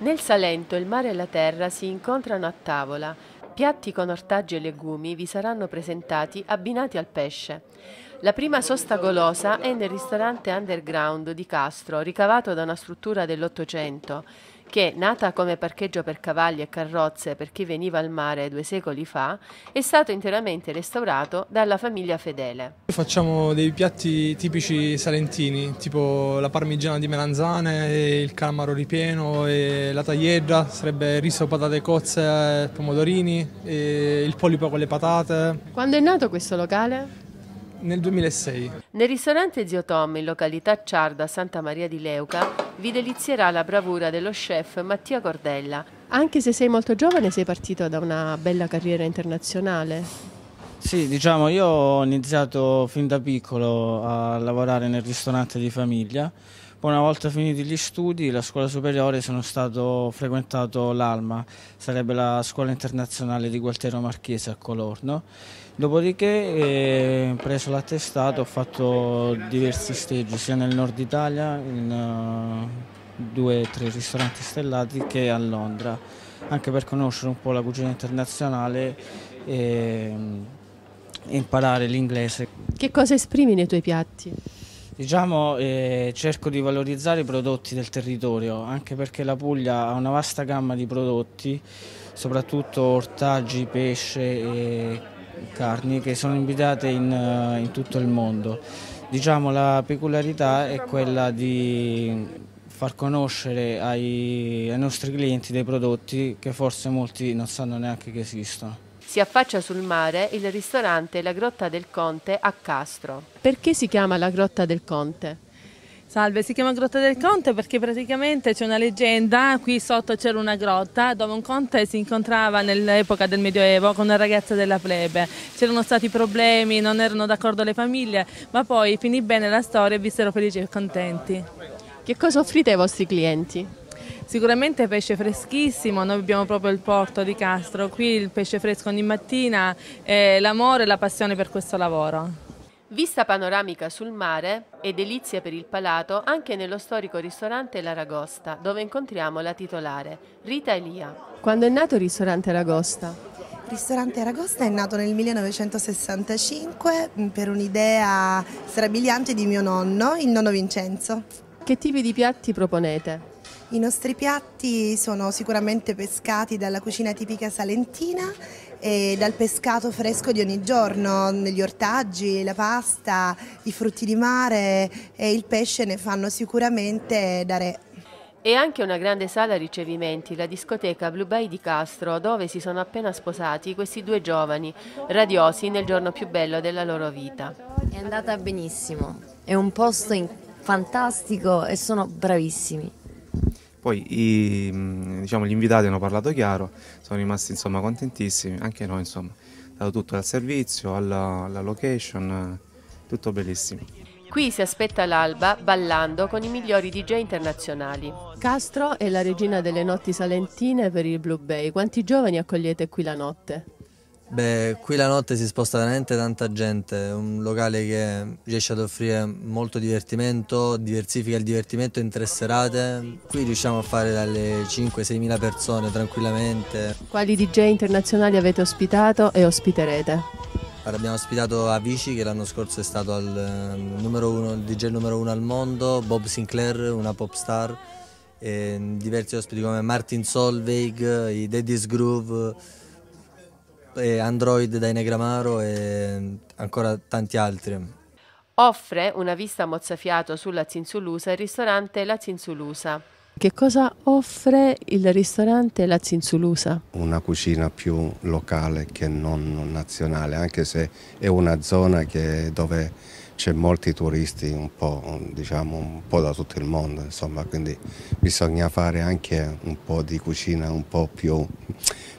Nel Salento il mare e la terra si incontrano a tavola. Piatti con ortaggi e legumi vi saranno presentati abbinati al pesce. La prima sosta golosa è nel ristorante underground di Castro, ricavato da una struttura dell'Ottocento che, nata come parcheggio per cavalli e carrozze per chi veniva al mare due secoli fa, è stato interamente restaurato dalla famiglia Fedele. Facciamo dei piatti tipici salentini, tipo la parmigiana di melanzane, il calamaro ripieno, la tagliedda, sarebbe riso, patate cozze, eh, pomodorini, il polipo con le patate. Quando è nato questo locale? nel 2006. Nel ristorante Zio Tom, in località Ciarda, Santa Maria di Leuca, vi delizierà la bravura dello chef Mattia Cordella. Anche se sei molto giovane, sei partito da una bella carriera internazionale. Sì, diciamo, io ho iniziato fin da piccolo a lavorare nel ristorante di famiglia. Poi una volta finiti gli studi, la scuola superiore, sono stato frequentato l'ALMA, sarebbe la scuola internazionale di Gualtiero Marchese a Colorno Dopodiché, eh, preso l'attestato, ho fatto diversi stage sia nel nord Italia, in uh, due o tre ristoranti stellati, che a Londra, anche per conoscere un po' la cucina internazionale e um, imparare l'inglese. Che cosa esprimi nei tuoi piatti? Diciamo, eh, cerco di valorizzare i prodotti del territorio, anche perché la Puglia ha una vasta gamma di prodotti, soprattutto ortaggi, pesce e carni che sono invitate in, eh, in tutto il mondo. Diciamo la peculiarità è quella di far conoscere ai, ai, nostri clienti dei prodotti che forse molti non sanno neanche che esistono. Si affaccia sul mare il ristorante La Grotta del Conte a Castro. Perché si chiama La Grotta del Conte? Salve, si chiama Grotta del Conte perché praticamente c'è una leggenda, qui sotto c'era una grotta dove un conte si incontrava nell'epoca del Medioevo con una ragazza della plebe. C'erano stati problemi, non erano d'accordo le famiglie, ma poi finì bene la storia e vissero felici e contenti. Che cosa offrite ai vostri clienti? Sicuramente pesce freschissimo, noi abbiamo proprio il porto di Castro, qui il pesce fresco ogni mattina, eh, l'amore e la passione per questo lavoro. Vista panoramica sul mare e delizia per il palato anche nello storico ristorante L'Aragosta, dove incontriamo la titolare, Rita Elia. Quando è nato il ristorante Aragosta? Il ristorante Aragosta è nato nel 1965 mm, per un'idea strabiliante di mio nonno, il nonno Vincenzo. Che tipi di piatti proponete? I nostri piatti sono sicuramente pescati dalla cucina tipica salentina e dal pescato fresco di ogni giorno, gli ortaggi, la pasta, i frutti di mare e il pesce ne fanno sicuramente da re. E anche una grande sala ricevimenti, la discoteca Blue Bay di Castro, dove si sono appena sposati questi due giovani, radiosi nel giorno più bello della loro vita. È andata benissimo, è un posto fantastico e sono bravissimi. Poi i, mm, diciamo, gli invitati hanno parlato chiaro, sono rimasti insomma, contentissimi, anche noi insomma, dato tutto dal servizio alla, alla location, tutto bellissimo. Qui si aspetta l'alba ballando con i migliori DJ internazionali. Castro è la regina delle notti salentine per il Blue Bay. Quanti giovani accogliete qui la notte? Beh, qui la notte si sposta veramente tanta gente, è un locale che riesce ad offrire molto divertimento, diversifica il divertimento in tre serate. Qui riusciamo a fare dalle 5-6 persone tranquillamente. Quali DJ internazionali avete ospitato e ospiterete? Allora, abbiamo ospitato Avici che l'anno scorso è stato al, ehm, numero uno, il DJ numero uno al mondo, Bob Sinclair, una pop star, diversi ospiti come Martin Solveig, i Daddy's Groove e Android dai Negramaro e ancora tanti altri. Offre una vista mozzafiato sulla Zinzulusa il ristorante La Zinzulusa. Che cosa offre il ristorante La Zinzulusa? Una cucina più locale che non nazionale, anche se è una zona che, dove c'è molti turisti un po', diciamo, un po', da tutto il mondo, insomma, quindi bisogna fare anche un po' di cucina un po' più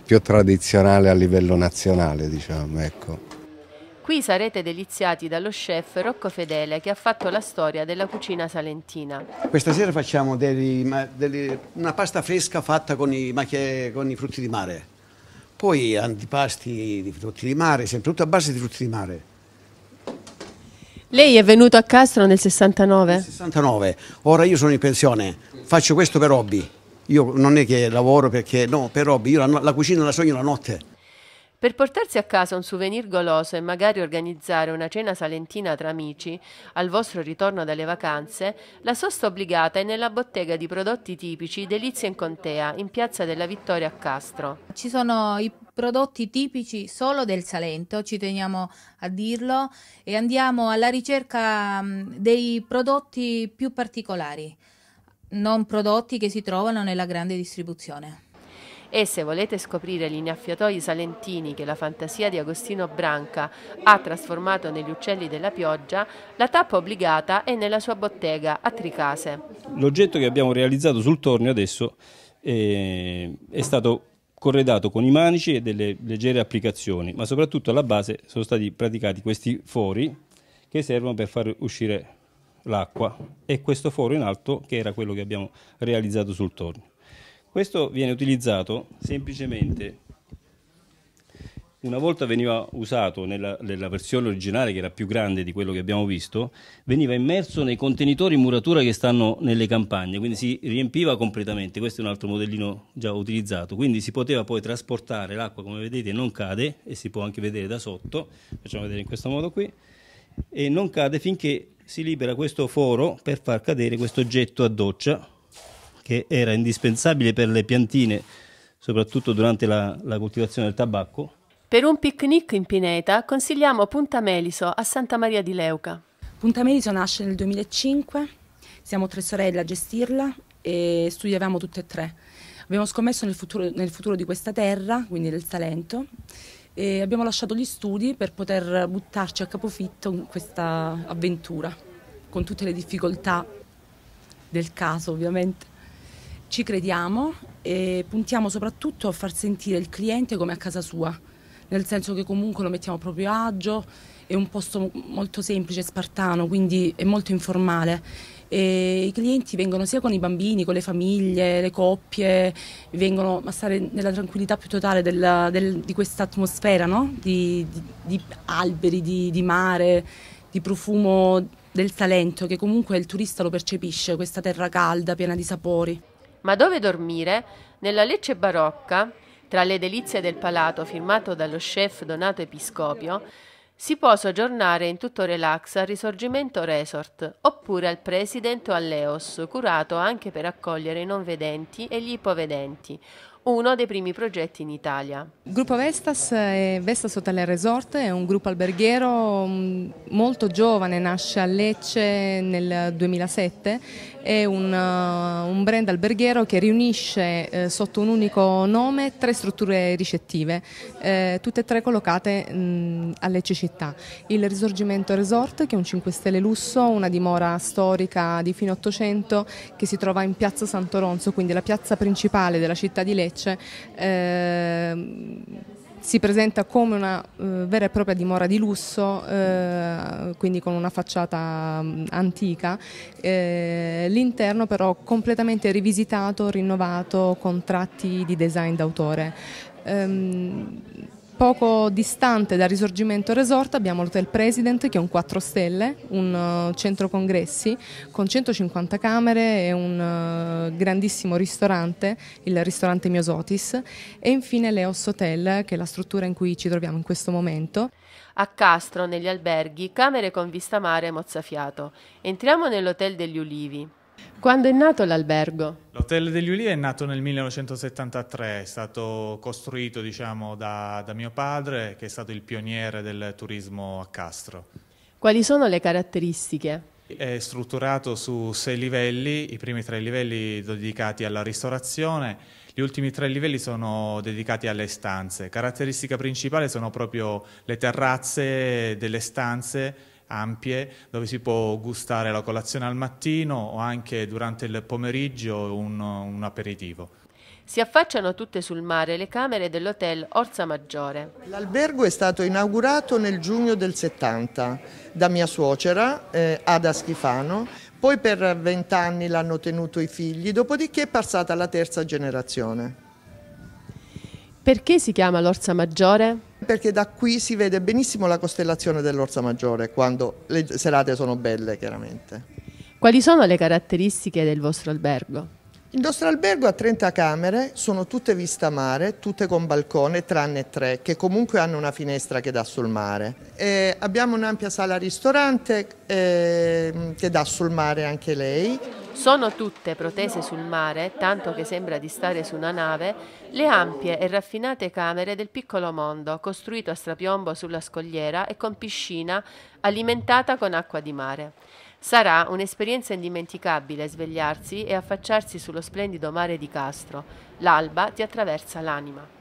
più tradizionale a livello nazionale, diciamo, ecco. Qui sarete deliziati dallo chef Rocco Fedele che ha fatto la storia della cucina salentina. Questa sera facciamo dei, dei, una pasta fresca fatta con i, con i, frutti di mare, poi antipasti di frutti di mare, sempre tutto a base di frutti di mare. Lei è venuto a Castro nel 69? Nel 69, ora io sono in pensione, faccio questo per hobby. Io non è che lavoro perché, no, però io la, la cucina la sogno la notte. Per portarsi a casa un souvenir goloso e magari organizzare una cena salentina tra amici, al vostro ritorno dalle vacanze, la sosta obbligata è nella bottega di prodotti tipici Delizia in Contea, in Piazza della Vittoria a Castro. Ci sono i prodotti tipici solo del Salento, ci teniamo a dirlo, e andiamo alla ricerca mm, dei prodotti più particolari non prodotti che si trovano nella grande distribuzione. E se volete scoprire gli innaffiatoi salentini che la fantasia di Agostino Branca ha trasformato negli uccelli della pioggia, la tappa obbligata è nella sua bottega a Tricase. L'oggetto che abbiamo realizzato sul tornio adesso è, eh, è stato corredato con i manici e delle leggere applicazioni, ma soprattutto alla base sono stati praticati questi fori che servono per far uscire l'acqua e questo foro in alto che era quello che abbiamo realizzato sul tornio. Questo viene utilizzato semplicemente una volta veniva usato nella, nella, versione originale, che era più grande di quello che abbiamo visto, veniva immerso nei contenitori in muratura che stanno nelle campagne, quindi si riempiva completamente. Questo è un altro modellino già utilizzato. Quindi si poteva poi trasportare l'acqua, come vedete, non cade e si può anche vedere da sotto. Facciamo vedere in questo modo qui. E non cade finché si libera questo foro per far cadere questo oggetto a doccia che era indispensabile per le piantine, soprattutto durante la, la coltivazione del tabacco. Per un picnic in pineta consigliamo Punta Meliso a Santa Maria di Leuca. Punta Meliso nasce nel 2005, siamo tre sorelle a gestirla e studiavamo tutte e tre. Abbiamo scommesso nel futuro, nel futuro di questa terra, quindi del Salento, e abbiamo lasciato gli studi per poter buttarci a capofitto in questa avventura, con tutte le difficoltà del caso ovviamente. Ci crediamo e puntiamo soprattutto a far sentire il cliente come a casa sua, nel senso che comunque lo mettiamo a proprio agio, è un posto molto semplice, spartano, quindi è molto informale e I clienti vengono sia con i bambini, con le famiglie, le coppie, vengono a stare nella tranquillità più totale della, del, di questa atmosfera no? di, di, di, alberi, di, di mare, di profumo del Salento, che comunque il turista lo percepisce, questa terra calda, piena di sapori. Ma dove dormire? Nella Lecce barocca, tra le delizie del palato firmato dallo chef Donato Episcopio, si può soggiornare in tutto relax al Risorgimento Resort oppure al President o all'EOS, curato anche per accogliere i non vedenti e gli ipovedenti, uno dei primi progetti in Italia. Il gruppo Vestas è Vestas Hotel Resort, è un gruppo alberghiero mm, molto giovane, nasce a Lecce nel 2007, è un, uh, un brand alberghiero che riunisce eh, sotto un unico nome tre strutture ricettive, eh, tutte e tre collocate mh, mm, a Lecce città. Il Risorgimento Resort, che è un 5 Stelle lusso, una dimora storica di fine 800 che si trova in piazza Santoronzo, quindi la piazza principale della città di Lecce Lecce cioè, ehm, si presenta come una eh, vera e propria dimora di lusso, eh, quindi con una facciata mh, mm, antica, eh, l'interno però completamente rivisitato, rinnovato, con tratti di design d'autore. Ehm, Poco distante dal Risorgimento Resort abbiamo l'Hotel President che è un 4 stelle, un eh, centro congressi con 150 camere e un eh, grandissimo ristorante, il ristorante Miosotis e infine l'Eos Hotel che è la struttura in cui ci troviamo in questo momento. A Castro, negli alberghi, camere con vista mare e mozzafiato. Entriamo nell'Hotel degli Ulivi. Quando è nato l'albergo? L'Hotel degli Ulivi è nato nel 1973, è stato costruito diciamo, da, da mio padre che è stato il pioniere del turismo a Castro. Quali sono le caratteristiche? È strutturato su sei livelli, i primi tre livelli dedicati alla ristorazione, gli ultimi tre livelli sono dedicati alle stanze. Caratteristica principale sono proprio le terrazze delle stanze ampie dove si può gustare la colazione al mattino o anche durante il pomeriggio un, un aperitivo. Si affacciano tutte sul mare le camere dell'hotel Orsa Maggiore. L'albergo è stato inaugurato nel giugno del 70 da mia suocera eh, Ada Schifano, poi per vent'anni l'hanno tenuto i figli, dopodiché è passata alla terza generazione. Perché si chiama l'Orsa Maggiore? perché da qui si vede benissimo la costellazione dell'Orsa Maggiore quando le serate sono belle chiaramente. Quali sono le caratteristiche del vostro albergo? Il nostro albergo ha 30 camere, sono tutte vista mare, tutte con balcone, tranne tre, che comunque hanno una finestra che dà sul mare. E abbiamo un'ampia sala ristorante eh, che dà sul mare anche lei. Sono tutte protese sul mare, tanto che sembra di stare su una nave, le ampie e raffinate camere del piccolo mondo, costruito a strapiombo sulla scogliera e con piscina alimentata con acqua di mare. Sarà un'esperienza indimenticabile svegliarsi e affacciarsi sullo splendido mare di Castro. L'alba ti attraversa l'anima.